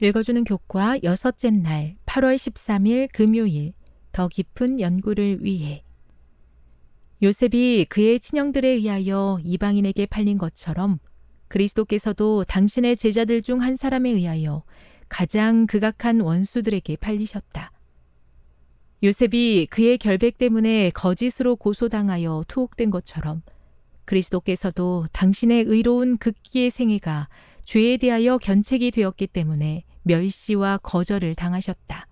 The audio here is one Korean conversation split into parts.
읽어주는 교과 여섯째 날 8월 13일 금요일 더 깊은 연구를 위해 요셉이 그의 친형들에 의하여 이방인에게 팔린 것처럼 그리스도께서도 당신의 제자들 중 한 사람에 의하여 가장 극악한 원수들에게 팔리셨다. 요셉이 그의 결백 때문에 거짓으로 고소당하여 투옥된 것처럼 그리스도께서도 당신의 의로운 극기의 생애가 죄에 대하여 견책이 되었기 때문에 멸시와 거절을 당하셨다.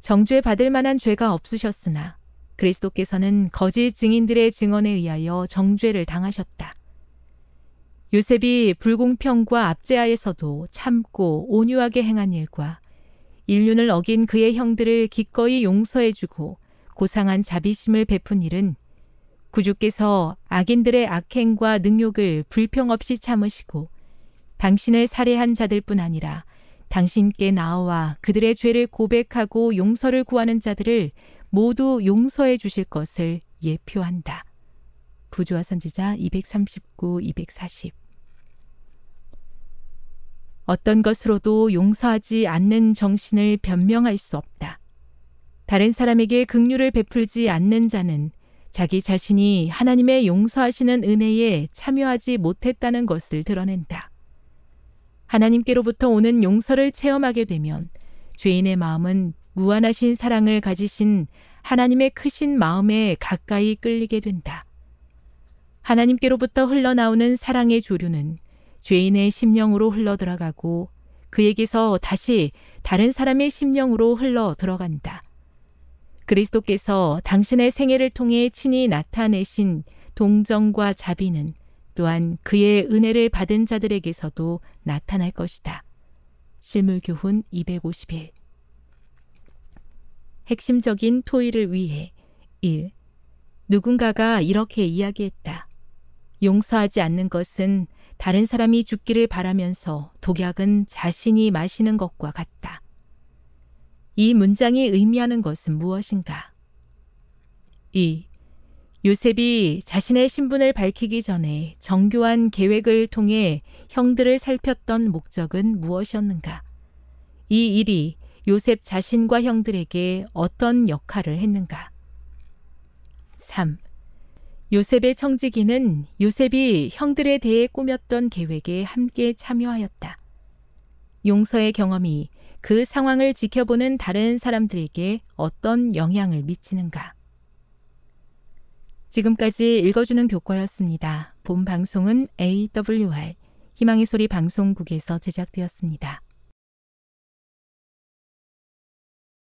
정죄 받을 만한 죄가 없으셨으나 그리스도께서는 거짓 증인들의 증언에 의하여 정죄를 당하셨다. 요셉이 불공평과 압제하에서도 참고 온유하게 행한 일과 인륜을 어긴 그의 형들을 기꺼이 용서해주고 고상한 자비심을 베푼 일은 구주께서 악인들의 악행과 능욕을 불평 없이 참으시고 당신을 살해한 자들뿐 아니라 당신께 나와 그들의 죄를 고백하고 용서를 구하는 자들을 모두 용서해 주실 것을 예표한다. 부주와 선지자 239, 240. 어떤 것으로도 용서하지 않는 정신을 변명할 수 없다. 다른 사람에게 긍휼을 베풀지 않는 자는 자기 자신이 하나님의 용서하시는 은혜에 참여하지 못했다는 것을 드러낸다. 하나님께로부터 오는 용서를 체험하게 되면 죄인의 마음은 무한하신 사랑을 가지신 하나님의 크신 마음에 가까이 끌리게 된다. 하나님께로부터 흘러나오는 사랑의 조류는 죄인의 심령으로 흘러들어가고 그에게서 다시 다른 사람의 심령으로 흘러들어간다. 그리스도께서 당신의 생애를 통해 친히 나타내신 동정과 자비는 또한 그의 은혜를 받은 자들에게서도 나타날 것이다. 실물교훈 251 핵심적인 토의를 위해 1. 누군가가 이렇게 이야기했다. 용서하지 않는 것은 다른 사람이 죽기를 바라면서 독약은 자신이 마시는 것과 같다. 이 문장이 의미하는 것은 무엇인가? 2. 요셉이 자신의 신분을 밝히기 전에 정교한 계획을 통해 형들을 살폈던 목적은 무엇이었는가? 이 일이 요셉 자신과 형들에게 어떤 역할을 했는가? 3. 요셉의 청지기는 요셉이 형들에 대해 꾸몄던 계획에 함께 참여하였다. 용서의 경험이 그 상황을 지켜보는 다른 사람들에게 어떤 영향을 미치는가? 지금까지 읽어주는 교과였습니다. 본 방송은 AWR 희망의 소리 방송국에서 제작되었습니다.